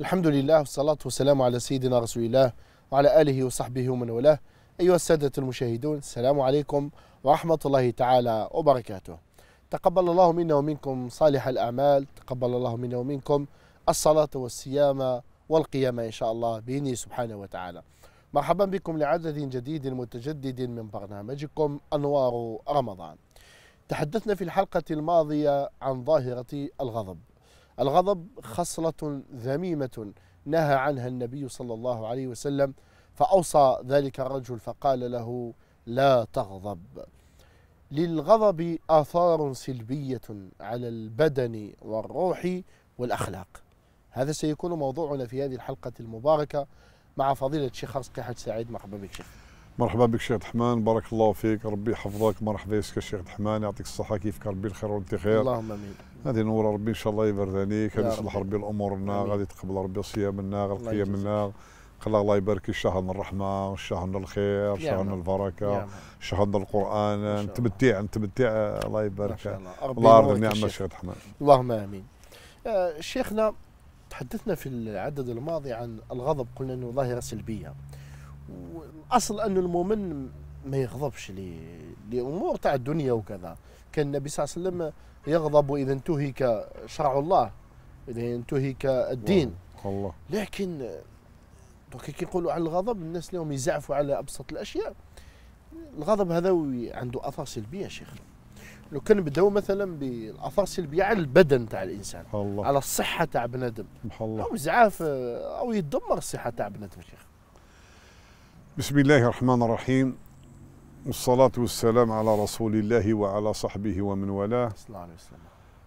الحمد لله والصلاة والسلام على سيدنا رسول الله وعلى آله وصحبه ومن والاه أيها السادة المشاهدون السلام عليكم ورحمة الله تعالى وبركاته تقبل الله منا ومنكم صالح الأعمال تقبل الله منا ومنكم الصلاة والصيام والقيام إن شاء الله بإذنه سبحانه وتعالى مرحبا بكم لعدد جديد متجدد من برنامجكم أنوار رمضان تحدثنا في الحلقة الماضية عن ظاهرة الغضب الغضب خصلة ذميمة نهى عنها النبي صلى الله عليه وسلم فأوصى ذلك الرجل فقال له لا تغضب للغضب آثار سلبية على البدن والروح والأخلاق هذا سيكون موضوعنا في هذه الحلقة المباركة مع فضيلة الشيخ أرسقي حج سعيد مرحبا بك شيخ مرحبا بك شيخ حمان بارك الله فيك ربي يحفظك مرحبا يا شيخ حمان يعطيك الصحه كيفك ربي الخير وانت خير اللهم امين هذه نور ربي ان شاء الله يبرد عليك غادي يصلح ربي امورنا غادي تقبل ربي صيامنا قيامنا قال الله يبارك شهرنا الرحمة من الخير شهرنا البركة شهرنا القرآن نتمتع نتمتع الله يبارك الله يرضي النعمة شيخ حمان اللهم آمين آه شيخنا تحدثنا في العدد الماضي عن الغضب قلنا أنه ظاهرة سلبية والاصل ان المؤمن ما يغضبش لامور تاع الدنيا وكذا كان النبي صلى الله عليه وسلم يغضب اذا انتهك شرع الله اذا انتهك الدين الله لكن دوك كي يقولوا على الغضب الناس اليوم يزعفوا على ابسط الاشياء الغضب هذا عنده اثار سلبيه شيخ لو كان بداو مثلا بالاثار السلبيه على البدن تاع الانسان الله. على الصحه تاع بنادم او زعاف او يدمر الصحه تاع بنادم شيخ بسم الله الرحمن الرحيم والصلاة والسلام على رسول الله وعلى صحبه ومن والاه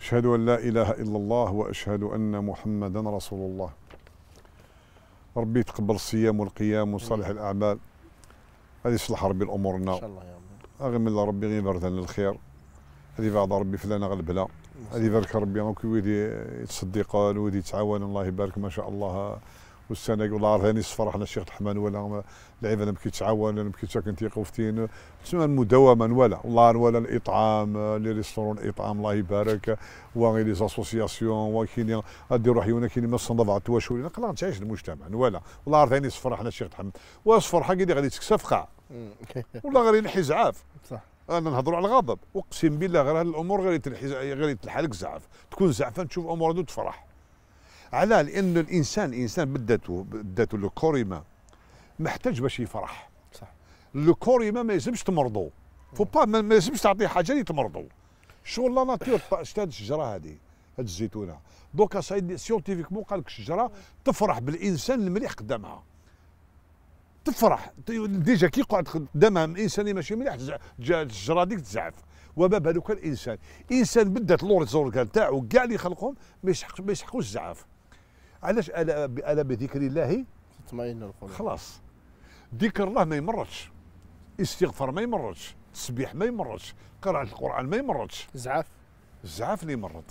أشهد أن لا إله إلا الله وأشهد أن محمدا رسول الله ربي يتقبل الصيام والقيام وصالح الأعمال هذه يصلح ربي الأمورنا إن شاء الله يا أغم أغمل ربي غير بردنا للخير هذه بعض ربي فلانا غلبنا هذه بارك ربي كي ويدي يتصدق ويدي يتعاون الله يبارك ما شاء الله والسنه والله راني فرحنا الشيخ الحمان ولا لعيبه ما بكيتش انا بكيت ساكن كنت يقوفتين تسمى المداومه ولا والله ولا الاطعام لي ريستورون الاطعام الله يبارك وغير لي زاسوسياسيون وكاين ادي روحي وانا كاين مصن ضبع التواشوري نقلا نتعايش المجتمع ولا والله راني فرحنا الشيخ الحمان وصفر حقي اللي غادي تكسف قاع والله غادي نحي زعاف صح انا نهضروا على الغضب اقسم بالله غير هذه الامور غير تنحي غير تلحق زعف تكون زعفان تشوف امور تفرح على لانه الانسان الانسان بدته بدته الكوريما محتاج باش يفرح صح الكوريما ما يلزمش تمرضو فو با ما يلزمش تعطيه حاجه اللي تمرضو شغل لا ناتور شتا هاد الشجره هذه هاد الزيتونه دوكا سيونتيفيكمون قال لك الشجره تفرح بالانسان المليح قدامها تفرح ديجا كي يقعد قدامها انسان اللي ماشي مليح الشجره هذيك تزعف وما بالك الانسان انسان بدات لوريزون تاعو كاع اللي خلقهم ما يسحقوش الزعاف علاش الا الا بذكر الله تطمئن القلوب خلاص ذكر الله ما يمرضش استغفار ما يمرضش تسبيح ما يمرضش قراءة القرآن ما يمرضش زعاف زعاف اللي يمرض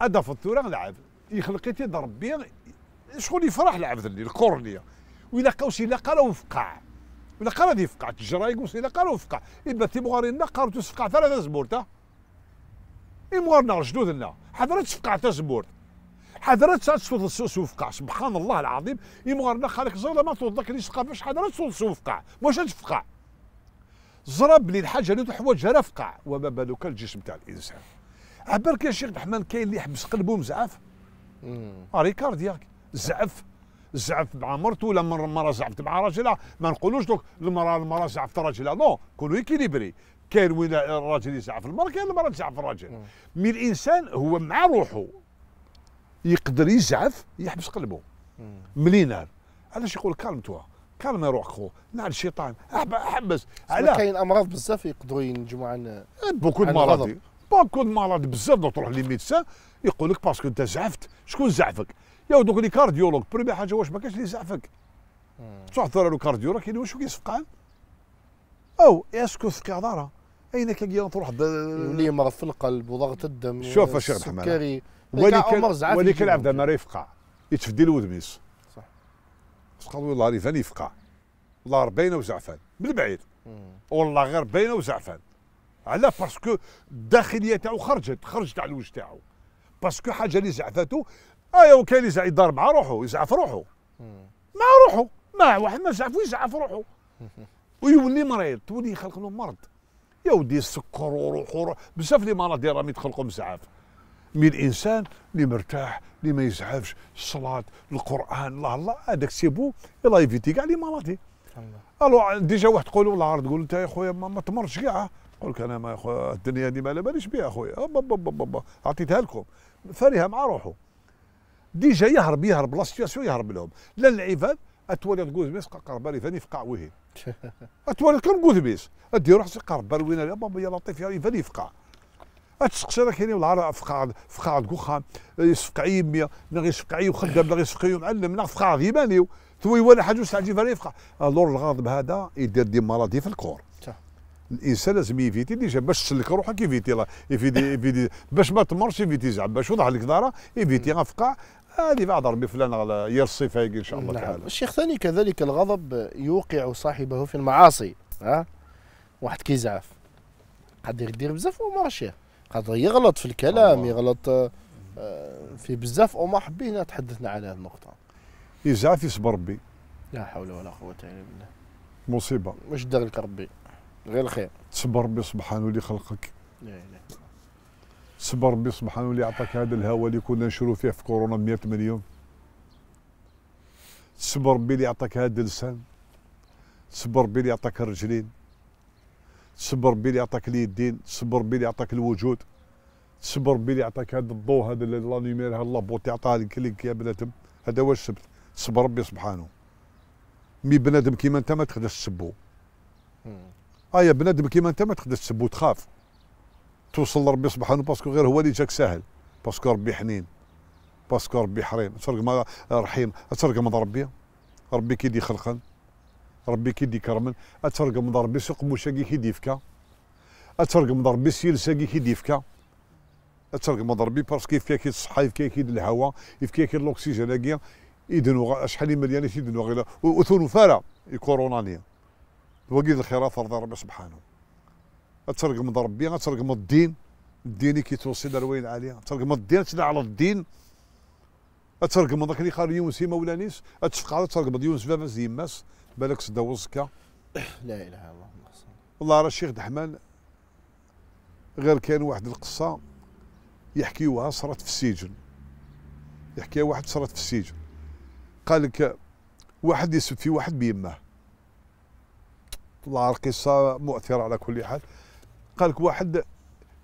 أدا في الثورة لعب يخلق يد ربي شغل يفرح العبد اللي ويلا وإلا قوس إلا قال وفقع إلا قال هذه فقع تجرى يقوس إلا قال وفقع إبا تيبغاري لنا قالوا تسفقع ثلاثة إي مغارنا جدودنا حضرت تسفقع ثلاثة زبورت سوف سوف قاع سبحان الله العظيم يمغرنا خالق زرا ما توضك ليش قافش حضرات سوف قاع واش تفقع زرب لي الحاجه اللي تحوج رفقع وما بالك الجسم تاع الانسان عبرك يا شيخ الرحمن كاين اللي يحبس قلبه مزعف آه، ريكاردياك زعف زعف مع مرته ولا مرة زعفت مع راجلها ما نقولوش دوك المرأة المرأة زعفت راجلها نو كونو ايكيليبري كاين وين الراجل يزعف المرأة كاين المرأة تزعف الراجل مي الإنسان هو مع روحه يقدر يزعف يحبس قلبه ملينار علاش يقول كالم توا كالم روحك خو نعل الشيطان احبس علاه كاين امراض بزاف يقدروا ينجموا عن بوكو مرض بوكو مرض بزاف تروح لي ميدسان يقول لك باسكو انت زعفت شكون زعفك يا دوك لي كارديولوج بريمي حاجه واش ما كانش اللي يزعفك تروح تدور لو كارديولوج كاين يعني واش كيصفقان او اسكو ثكاضره اين كي تروح يولي مرض في القلب وضغط الدم شوف الشيخ محمد ولكن ولكن عبد النار يفقع يتفدي الودميس صح قال والله راني يفقع والله ربينا وزعفان من بعيد والله غير باينه وزعفان على باسكو الداخليه تاعو خرجت خرجت على الوجه تاعو باسكو حاجه اللي زعفاتو ايا وكان يزعف يدار مع روحه يزعف روحه مع روحه مع واحد ما زعف ويزعف روحه ويولي مريض تولي يخلق له مرض يا ودي السكر وروح وروح بزاف لي مرض راهم يتخلقوا من من انسان اللي مرتاح اللي ما يزعفش الصلاه القران الله الله هذاك سيبو يلا يفيتي كاع لي مالاتي الو ديجا واحد تقول والله عارض تقول انت يا خويا ما تمرش كاع نقول لك انا ما يا خويا الدنيا هذه ما على باليش بها خويا اعطيتها لكم فريها مع روحه ديجا يهرب يهرب لا سيتياسيون يهرب لهم لا العباد اتولي تقول بيس قربالي فاني في قعويه اتولد كان قوز بيس ادي روح قربال وين يا بابا يا لطيف يا فاني في تسقسي راه كاينين العراء في قاع في قاع قخام يصفق عيب نغي يصفق عيب وخدام لا يصفق عي معلم لا في قاع يبانيو ثوي ولا حاجه وسع جيفاري يفقع اللور الغاضب هذا يدير دي مرضي في الكور الانسان لازم يفيتي ديجا باش تسلك روحك يفيتي يفيتي يفيتي باش ما تمرش يفيتي زعما باش وضع لك داره يفيتي غفقع هذه بعد ربي فلان يرصي الصيف ان شاء الله نعم. تعالى الشيخ ثاني كذلك الغضب يوقع صاحبه في المعاصي ها واحد كيزعف قد يدير بزاف وما راه خاطر يغلط في الكلام الله. يغلط آه، في بزاف امور حبينا تحدثنا على هذه النقطه يزعف يصبر ربي لا حول ولا قوه الا بالله مصيبه واش دار لك ربي غير الخير تصبر ربي سبحانه اللي خلقك لا لا صبر ربي سبحانه اللي عطاك هذا الهواء اللي كنا نشرو فيه في كورونا 100 مليون صبر ربي اللي عطاك هذا اللسان صبر ربي اللي عطاك الرجلين تصبر ربي اللي عطاك اليدين تصبر ربي اللي عطاك الوجود تصبر ربي اللي عطاك هذا الضوء هذا لا لوميير الله بوتي عطاه لك يا بنادم هذا هو السبت تصبر ربي سبحانه مي بنادم كيما انت ما تقدرش تسبو اه يا بنادم كيما انت ما تقدرش تسبو تخاف توصل لربي سبحانه باسكو غير هو اللي جاك ساهل باسكو ربي حنين باسكو ربي حريم ما رحيم ما ربي ربي كي يدي ربي كيدي كرمن اترقم ضربي سوق موشاكي كيديفكا اترقم ضربي سيلساكي كيديفكا اترقم ضربي باسكو كي الصحه يفكاك الهواء كي الاكسجين هاكيا يدنو شحال مليانه يدنو غير اثون فارا الكورونانيه وقيد الخيرات فرض ربي سبحانه اترقم ربي اترقم الدين الديني كيتوصي لروين عاليه اترقم الدين تلا على الدين اترقم ذاك اللي قال يونس مولانيس اتفقع اترقم يونس بابا زيماس بالك صدا لا اله الا الله والله راه الشيخ دحمان غير كان واحد القصه يحكيوها صرات في السجن يحكيها واحد صرات في السجن قال لك واحد يسب في واحد بيمه والله القصه مؤثره على كل حال قال لك واحد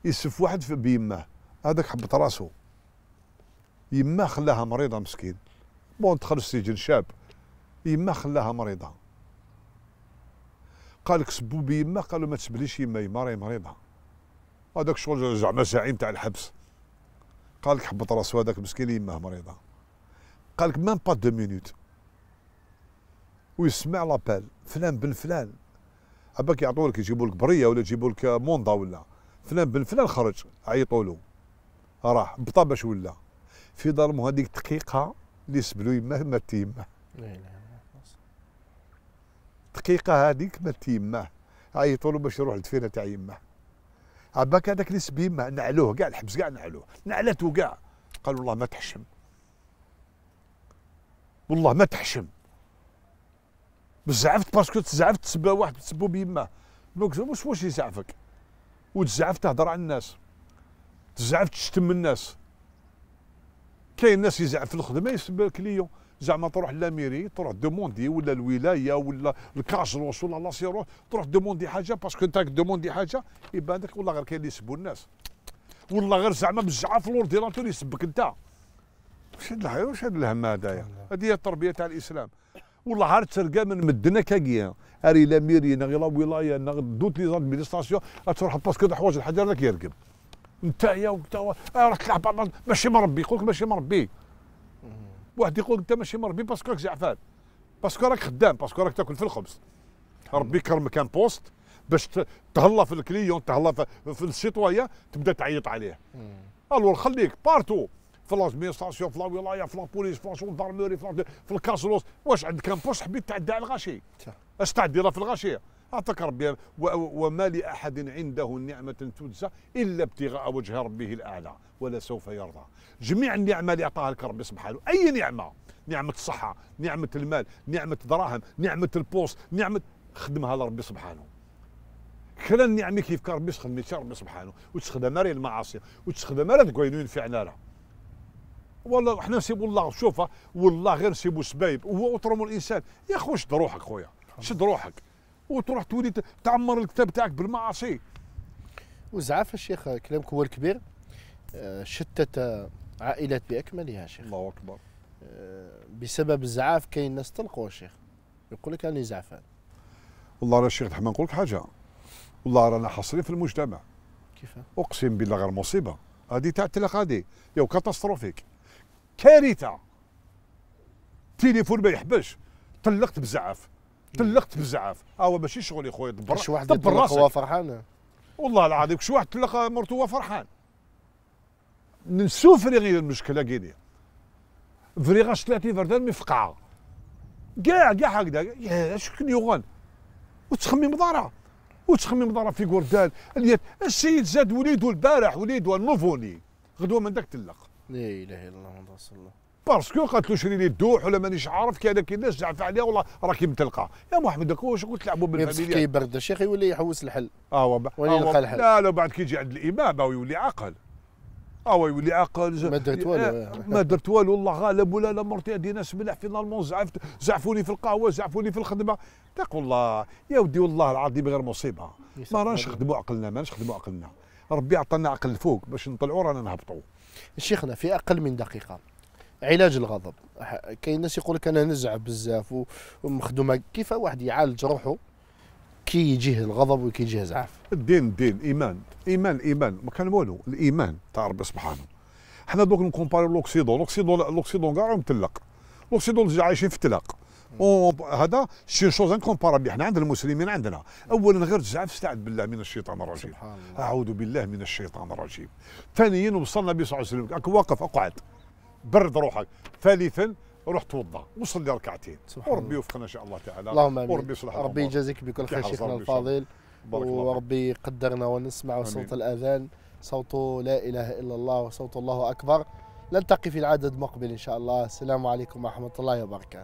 يسف واحد بيمه هذاك حبط راسه يما خلاها مريضه مسكين بون دخل السجن شاب يما خلاها مريضه قالك سبو بي يما قالوا ما تسبليش يما يما راهي مريضه هذاك شغل زعما زعيم تاع الحبس قالك حبط راسو هذاك مسكين يماه مريضه قالك مام با دو مينوت ويسمع لابال فلان بن فلان عباك يعطوا لك يجيبوا لك بريه ولا يجيبوا لك موندا ولا فلان بن فلان خرج عيطوا له راح بطا باش ولا في ظلمو هذيك دقيقه اللي سبلو يماه مات يماه دقيقه هذيك ما يماه عيطوا له باش يروح للدفينه تاع يماه عباك هذاك سب يماه نعلوه كاع الحبس كاع نعلوه نعلته كاع قالوا والله ما تحشم والله ما تحشم بزعفت باسكو تزعفت تسبى واحد تسبو بيما دونك واش واش يزعفك وتزعف تهضر على الناس تزعف تشتم الناس كاين ناس يزعف في الخدمه يسب كليون زعما تروح لاميري تروح دوموندي ولا الولايه ولا الكاجروش ولا لاسيروس تروح دوموندي حاجه باسكو انت دوموندي حاجه يبان لك والله غير كاين اللي يسبوا الناس والله غير زعما بزعاف في لورديناتور يسبك انت واش هاد واش هاد الهم هذايا هذه هي التربيه تاع الاسلام والله عاد ترقى من مدنا كاكيا اري لا ميري لا ولايه دوت لي زادمينستراسيون تروح باسكو حوايج الحجر راك يرقب يا وانت آه، راك تلعب ماشي مربي يقول لك ماشي مربي واحد يقول انت ماشي مربي باسكو راك زعفان باسكو راك خدام باسكو راك تاكل في الخبز ربي كرمك كان بوست باش تهلا في الكليون تهلا في, السيتوايا تبدا تعيط عليه الور خليك بارتو في لادمينستراسيون في لا ولايه في لابوليس في لاجوندارموري في الكاسلوس واش عندك كان بوست حبيت تعدى على الغاشي اش راه في الغاشيه أعطاك ربي وما لأحد عنده نعمة تجزى إلا ابتغاء وجه ربه الأعلى ولا سوف يرضى جميع النعمة اللي أعطاها لك ربي سبحانه أي نعمة نعمة الصحة نعمة المال نعمة دراهم نعمة البوست نعمة خدمها لربي سبحانه كل النعمة كيف كان ربي تخدم ربي سبحانه وتخدم راه المعاصي وتخدم راه تقوينون في عناله والله حنا نسيبوا الله شوفه والله غير نسيبوا سبايب هو الانسان يا خويا شد روحك خويا شد روحك وتروح تولي تعمر الكتاب تاعك بالمعاصي وزعف الشيخ كلامك هو الكبير آه، شتت عائلات باكملها شيخ الله اكبر آه، بسبب الزعاف كاين ناس طلقوا شيخ يقول لك انا زعفان والله راه الشيخ الحمام نقول لك حاجه والله رانا حاصلين في المجتمع كيف اقسم بالله غير مصيبه هذه تاع التلاق هذه يو كاتاستروفيك كارثه تليفون ما يحبش طلقت بزعاف تلقت بزعاف هو ماشي شغل يا خويا دبر شي واحد دبر راسك هو فرحان والله العظيم شي واحد تلقى مرته هو فرحان لي غير المشكله كيدي فري غاش 30 فردان مفقعه كاع كاع هكذا يا شكون يغن وتخمي مضارع وتخمي مضارع في قردان السيد زاد وليده البارح وليده النوفوني غدوه من داك تلق لا اله الا الله رسول الله باسكو قالت له شري لي الدوح ولا مانيش عارف كذا الناس زعف عليها والله راكي متلقى يا محمد واش شكون تلعبوا بالفاميليا برد الشيخ يولي يحوس الحل اه وب... ولي يلقى آه، الحل لا لا بعد كي يجي عند الامام آه، يولي عاقل اه يولي عاقل ما درت والو آه، ما درت والو والله غالب ولا لا مرتي هذه ناس ملاح فينالمون زعفت زعفوني في القهوه زعفوني في الخدمه تقول الله يا ودي والله العظيم غير مصيبه ما راناش نخدموا عقلنا ما راناش نخدموا عقلنا ربي عطانا عقل فوق باش نطلعوا رانا نهبطوا شيخنا في اقل من دقيقه علاج الغضب كاين ناس يقول لك انا نزع بزاف ومخدومه كيف واحد يعالج روحه كي يجيه الغضب وكي يجيه زعف الدين الدين ايمان ايمان ايمان ما كان والو الايمان تاع ربي سبحانه حنا دوك نكومباري لوكسيدون لوكسيدون لوكسيدون كاع متلق لوكسيدون عايشين في تلق هذا شي شوز انكومبارابل حنا عند المسلمين عندنا اولا غير زعف استعد بالله من الشيطان الرجيم سبحان الله. اعوذ بالله من الشيطان الرجيم ثانيا وصلنا النبي صلى الله عليه وسلم واقف اقعد برد روحك ثالثا روح توضا وصلي ركعتين وربي يوفقنا ان شاء الله تعالى اللهم امين وربي يصلح ربي يجازيك بكل خير شيخنا الفاضل وربي يقدرنا ونسمع صوت الاذان صوت لا اله الا الله وصوت الله اكبر نلتقي في العدد المقبل ان شاء الله السلام عليكم ورحمه الله وبركاته